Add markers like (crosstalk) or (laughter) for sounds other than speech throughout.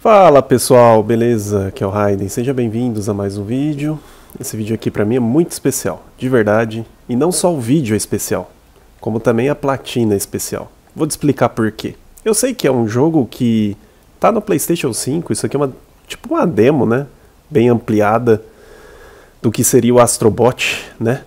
Fala pessoal, beleza? Aqui é o Raiden, sejam bem-vindos a mais um vídeo. Esse vídeo aqui para mim é muito especial, de verdade. E não só o vídeo é especial, como também a platina é especial. Vou te explicar por quê. Eu sei que é um jogo que tá no PlayStation 5, isso aqui é uma tipo uma demo, né? Bem ampliada do que seria o Astrobot, né?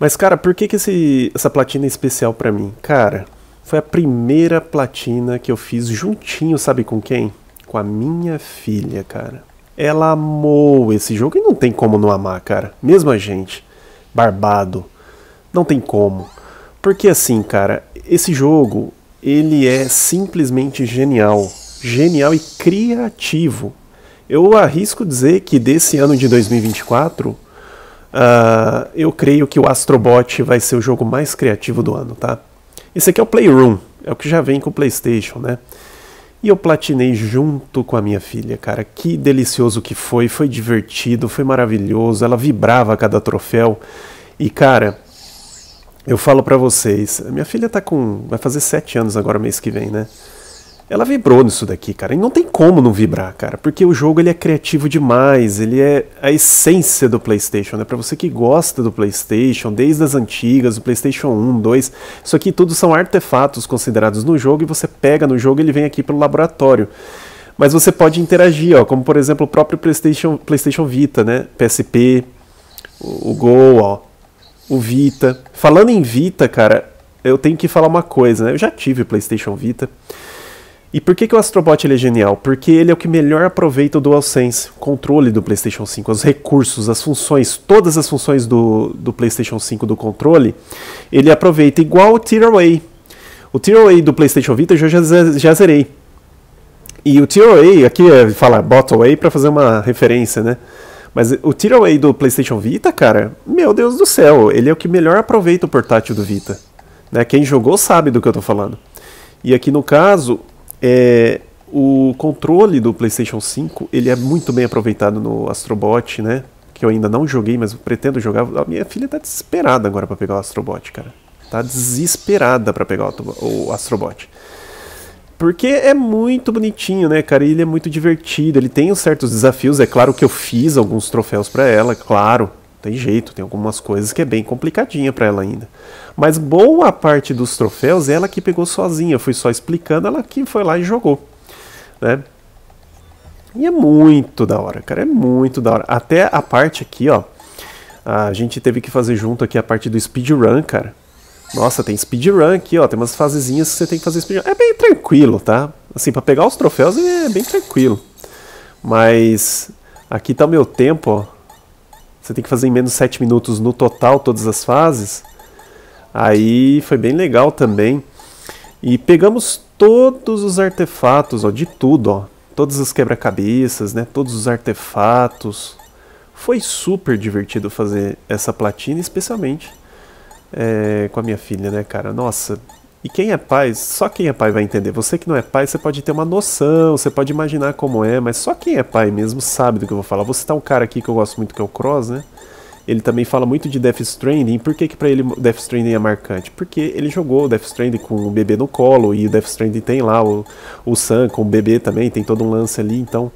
Mas cara, por que que esse, essa platina é especial para mim? Cara, foi a primeira platina que eu fiz juntinho, sabe com quem? com a minha filha, cara. Ela amou esse jogo e não tem como não amar, cara. Mesmo a gente, barbado, não tem como. Porque assim, cara, esse jogo, ele é simplesmente genial. Genial e criativo. Eu arrisco dizer que desse ano de 2024, uh, ah, eu creio que o Astrobot vai ser o jogo mais criativo do ano, tá? Esse aqui é o Playroom, é o que já vem com o PlayStation, né? E eu platinei junto com a minha filha, cara. Que delicioso que foi, foi divertido, foi maravilhoso. Ela vibrava a cada troféu. E cara, eu falo para vocês, minha filha tá com vai fazer sete anos agora mês que vem, né? ela vibrou nisso daqui, cara. E não tem como não vibrar, cara, porque o jogo ele é criativo demais, ele é a essência do PlayStation, né? Para você que gosta do PlayStation, desde as antigas, o PlayStation 1, 2, isso aqui tudo são artefatos considerados no jogo e você pega no jogo, ele vem aqui para o laboratório. Mas você pode interagir, ó, como por exemplo o próprio PlayStation, PlayStation Vita, né? PSP, o, o Go, ó, o Vita. Falando em Vita, cara, eu tenho que falar uma coisa, né? Eu já tive PlayStation Vita. E por que, que o Astrobot é genial? Porque ele é o que melhor aproveita o DualSense, o controle do PlayStation 5, os recursos, as funções, todas as funções do, do PlayStation 5 do controle, ele aproveita igual o Tearaway. O Tearaway do PlayStation Vita eu já, já zerei. E o Tearaway, aqui é falar Bottleway para fazer uma referência, né? Mas o Tearaway do PlayStation Vita, cara, meu Deus do céu, ele é o que melhor aproveita o portátil do Vita. Né? Quem jogou sabe do que eu tô falando. E aqui no caso, é, o controle do PlayStation 5 ele é muito bem aproveitado no Astrobot, né? Que eu ainda não joguei, mas pretendo jogar. A minha filha tá desesperada agora para pegar o Astrobot, cara. Tá desesperada para pegar o, o Astrobot. Porque é muito bonitinho, né, cara? E ele é muito divertido. Ele tem certos desafios. É claro que eu fiz alguns troféus para ela, claro tem jeito, tem algumas coisas que é bem complicadinha para ela ainda. Mas boa parte dos troféus ela que pegou sozinha, fui só explicando, ela que foi lá e jogou, né? E é muito da hora, cara, é muito da hora. Até a parte aqui, ó, a gente teve que fazer junto aqui a parte do speedrun, cara. Nossa, tem speedrun aqui, ó, tem umas fasezinhas que você tem que fazer speedrun. É bem tranquilo, tá? Assim, para pegar os troféus é bem tranquilo. Mas aqui tá o meu tempo, ó você tem que fazer em menos 7 minutos no total todas as fases. Aí foi bem legal também. E pegamos todos os artefatos, ó, de tudo, ó. Todas as quebra-cabeças, né? Todos os artefatos. Foi super divertido fazer essa platina, especialmente é, com a minha filha, né, cara? Nossa, e quem é pai, só quem é pai vai entender. Você que não é pai, você pode ter uma noção, você pode imaginar como é, mas só quem é pai mesmo sabe do que eu vou falar. Vou citar tá um cara aqui que eu gosto muito, que é o Cross, né? Ele também fala muito de Death Stranding. Por que, que pra ele Death Stranding é marcante? Porque ele jogou Death Stranding com o bebê no colo, e o Death Stranding tem lá o, o Sam com o bebê também, tem todo um lance ali, então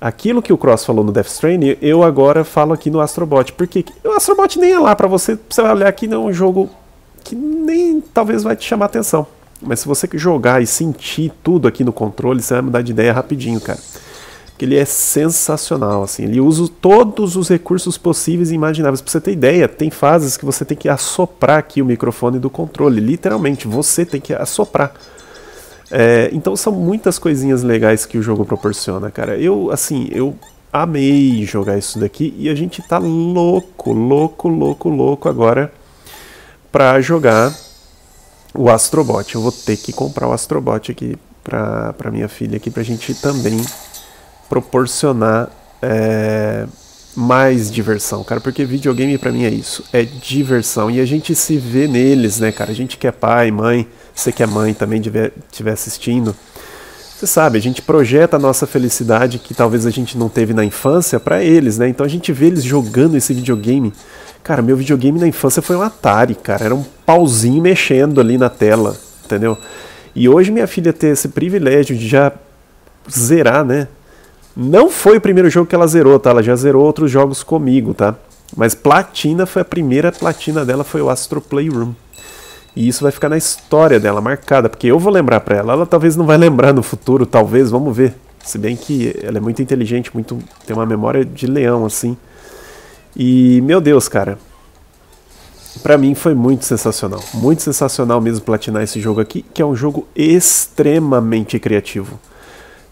aquilo que o Cross falou no Death Stranding, eu agora falo aqui no Astrobot. que o Astrobot nem é lá para você, você vai olhar aqui não é um jogo que nem talvez vai te chamar atenção. Mas se você jogar e sentir tudo aqui no controle, você vai mudar de ideia rapidinho, cara. Porque ele é sensacional, assim. Ele usa todos os recursos possíveis e imagináveis. Pra você ter ideia, tem fases que você tem que assoprar aqui o microfone do controle. Literalmente, você tem que assoprar. É, então são muitas coisinhas legais que o jogo proporciona, cara. Eu, assim, eu amei jogar isso daqui e a gente tá louco, louco, louco, louco agora para jogar o Astrobot. Eu vou ter que comprar o Astrobot aqui para minha filha aqui para a gente também proporcionar é, mais diversão, cara, porque videogame para mim é isso, é diversão e a gente se vê neles, né, cara? A gente que é pai, mãe, você que é mãe também estiver assistindo, você sabe, a gente projeta a nossa felicidade que talvez a gente não teve na infância para eles, né? Então a gente vê eles jogando esse videogame Cara, meu videogame na infância foi um Atari, cara. Era um pauzinho mexendo ali na tela, entendeu? E hoje minha filha ter esse privilégio de já zerar, né? Não foi o primeiro jogo que ela zerou, tá? Ela já zerou outros jogos comigo, tá? Mas platina foi a primeira platina dela, foi o Astro Playroom. E isso vai ficar na história dela, marcada, porque eu vou lembrar pra ela. Ela talvez não vai lembrar no futuro, talvez, vamos ver. Se bem que ela é muito inteligente, muito tem uma memória de leão, assim. E, meu Deus, cara, para mim foi muito sensacional. Muito sensacional mesmo platinar esse jogo aqui, que é um jogo extremamente criativo.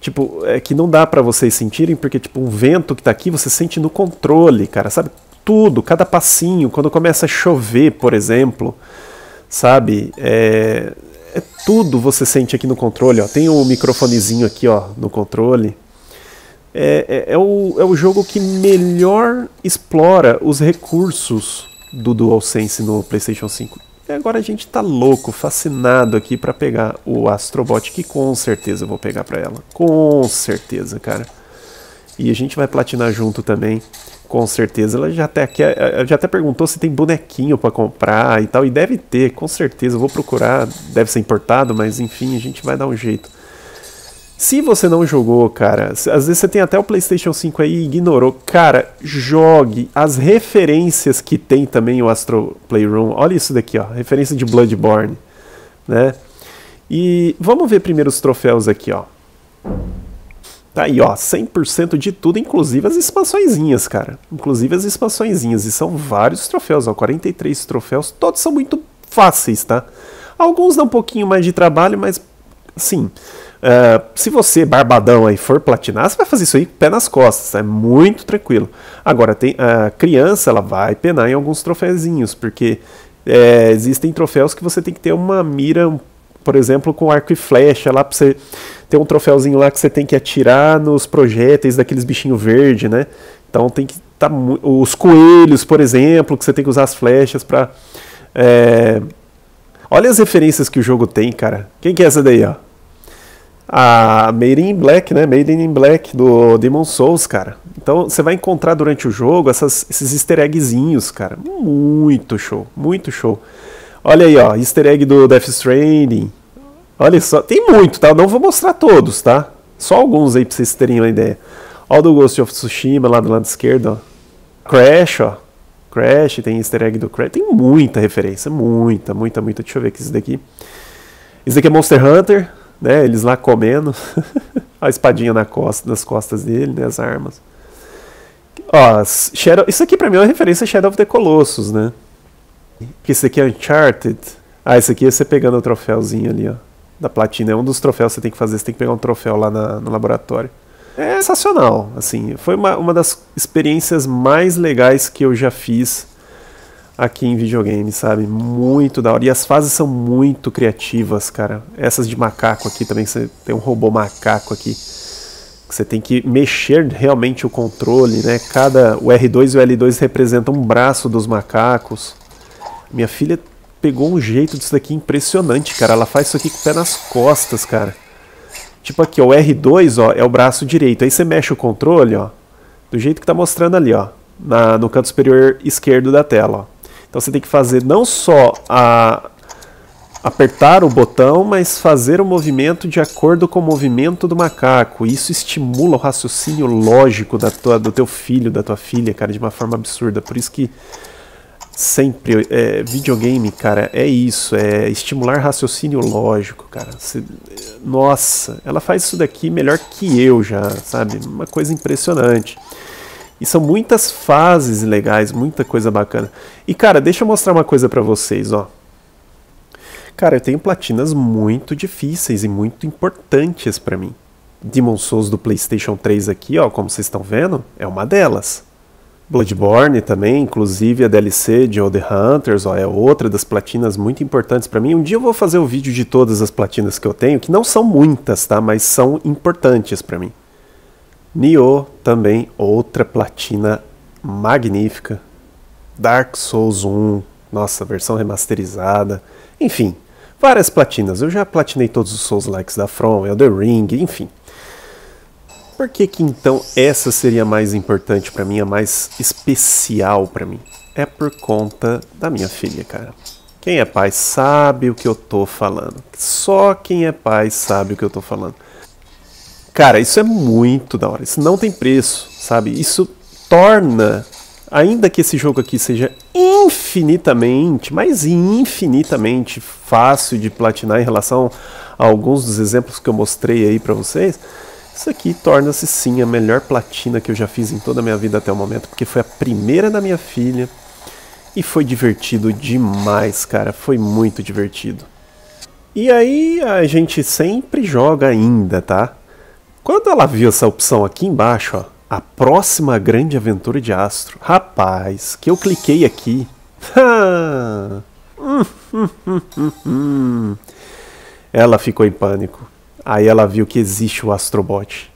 Tipo, é que não dá para vocês sentirem, porque tipo, um vento que tá aqui, você sente no controle, cara, sabe? Tudo, cada passinho, quando começa a chover, por exemplo, sabe? É, é tudo você sente aqui no controle, ó. Tem o um microfonezinho aqui, ó, no controle. É, é, é, o, é o jogo que melhor explora os recursos do DualSense no PlayStation 5. E agora a gente tá louco, fascinado aqui para pegar o Astrobot, que com certeza eu vou pegar para ela. Com certeza, cara. E a gente vai platinar junto também. Com certeza. Ela já até, aqui, é, é, já até perguntou se tem bonequinho para comprar e tal. E deve ter, com certeza. Eu vou procurar. Deve ser importado, mas enfim, a gente vai dar um jeito. Se você não jogou, cara, às vezes você tem até o PlayStation 5 aí e ignorou. Cara, jogue. As referências que tem também o Astro Playroom. Olha isso daqui, ó. Referência de Bloodborne, né? E vamos ver primeiro os troféus aqui, ó. Tá aí, ó, 100% de tudo, inclusive as expansõezinhas, cara. Inclusive as expansõezinhas, e são vários troféus, ó, 43 troféus, todos são muito fáceis, tá? Alguns dão um pouquinho mais de trabalho, mas Sim. Uh, se você, barbadão aí, for platinar, você vai fazer isso aí pé nas costas, é muito tranquilo. Agora, tem, a criança, ela vai penar em alguns troféuzinhos, porque é, existem troféus que você tem que ter uma mira, por exemplo, com arco e flecha lá pra você. Tem um troféuzinho lá que você tem que atirar nos projéteis daqueles bichinhos verde, né? Então tem que tá os coelhos, por exemplo, que você tem que usar as flechas para é... Olha as referências que o jogo tem, cara. Quem que é essa daí, ó? a Made in Black, né? Made in Black do Demon Souls, cara. Então você vai encontrar durante o jogo essas, esses easter eggzinhos, cara. Muito show, muito show. Olha aí, ó, easter egg do Death Stranding. Olha só, tem muito, tá? Eu não vou mostrar todos, tá? Só alguns aí pra vocês terem uma ideia. Ó, do Ghost of Tsushima lá do lado esquerdo, ó. Crash, ó. Crash, tem easter egg do Crash. Tem muita referência, muita, muita, muita. Deixa eu ver aqui isso daqui. Isso daqui é Monster Hunter né? Eles lá comendo, (laughs) a espadinha na costa, nas costas dele, né? As armas. Ó, Shadow, isso aqui pra mim é uma referência a Shadow of the Colossus, né? Porque isso aqui é Uncharted. Ah, isso aqui é você pegando o troféuzinho ali, ó. Da platina. É um dos troféus que você tem que fazer. Você tem que pegar um troféu lá na, no laboratório. É sensacional, assim. Foi uma, uma das experiências mais legais que eu já fiz aqui em videogame, sabe? Muito da hora. E as fases são muito criativas, cara. Essas de macaco aqui também, você tem um robô macaco aqui. você tem que mexer realmente o controle, né? Cada. O R2 e o L2 representam um braço dos macacos. Minha filha pegou um jeito disso daqui impressionante, cara. Ela faz isso aqui com o pé nas costas, cara. Tipo aqui, ó, o R2, ó, é o braço direito. Aí você mexe o controle, ó, do jeito que tá mostrando ali, ó, na, no canto superior esquerdo da tela, ó. Então você tem que fazer não só a apertar o botão, mas fazer o movimento de acordo com o movimento do macaco. Isso estimula o raciocínio lógico da tua, do teu filho, da tua filha, cara, de uma forma absurda. Por isso que sempre é, videogame, cara, é isso, é estimular raciocínio lógico, cara. Você, nossa, ela faz isso daqui melhor que eu já, sabe? Uma coisa impressionante. E são muitas fases legais, muita coisa bacana. E cara, deixa eu mostrar uma coisa para vocês, ó. Cara, eu tenho platinas muito difíceis e muito importantes para mim. Demon Souls do PlayStation 3 aqui, ó, como vocês estão vendo, é uma delas. Bloodborne também, inclusive a DLC de All The Hunters, ó, é outra das platinas muito importantes para mim. Um dia eu vou fazer o um vídeo de todas as platinas que eu tenho, que não são muitas, tá? Mas são importantes para mim. Nioh também outra platina magnífica. Dark Souls 1, nossa, versão remasterizada. Enfim, várias platinas. Eu já platinei todos os Souls likes da From, Elder Ring, enfim. Por que que então essa seria mais importante para mim, a mais especial para mim? É por conta da minha filha, cara. Quem é pai sabe o que eu tô falando. Só quem é pai sabe o que eu tô falando. Cara, isso é muito da hora. Isso não tem preço, sabe? Isso torna, ainda que esse jogo aqui seja infinitamente, mas infinitamente fácil de platinar em relação a alguns dos exemplos que eu mostrei aí para vocês, isso aqui torna-se sim a melhor platina que eu já fiz em toda a minha vida até o momento, porque foi a primeira da minha filha e foi divertido demais, cara. Foi muito divertido. E aí a gente sempre joga ainda, tá? Quando ela viu essa opção aqui embaixo, ó, a próxima grande aventura de Astro, rapaz, que eu cliquei aqui. (laughs) ela ficou em pânico. Aí ela viu que existe o Astrobot.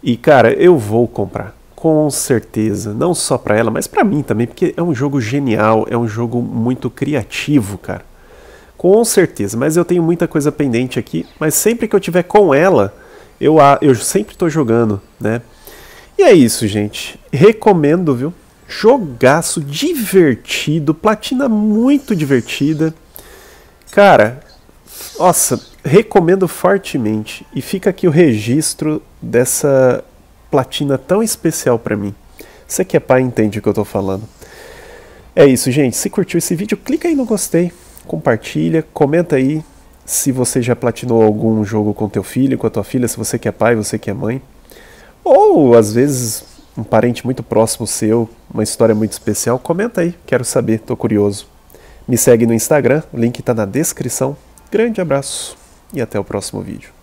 E cara, eu vou comprar, com certeza, não só para ela, mas para mim também, porque é um jogo genial, é um jogo muito criativo, cara. Com certeza, mas eu tenho muita coisa pendente aqui, mas sempre que eu tiver com ela, eu, eu sempre estou jogando, né? E é isso, gente. Recomendo, viu? Jogaço divertido, platina muito divertida. Cara, nossa, recomendo fortemente. E fica aqui o registro dessa platina tão especial para mim. Você que é pai entende o que eu tô falando. É isso, gente. Se curtiu esse vídeo, clica aí no gostei, compartilha, comenta aí se você já platinou algum jogo com teu filho, com a tua filha, se você que é pai, você que é mãe. Ou às vezes um parente muito próximo seu, uma história muito especial, comenta aí, quero saber, tô curioso. Me segue no Instagram, o link está na descrição. Grande abraço e até o próximo vídeo.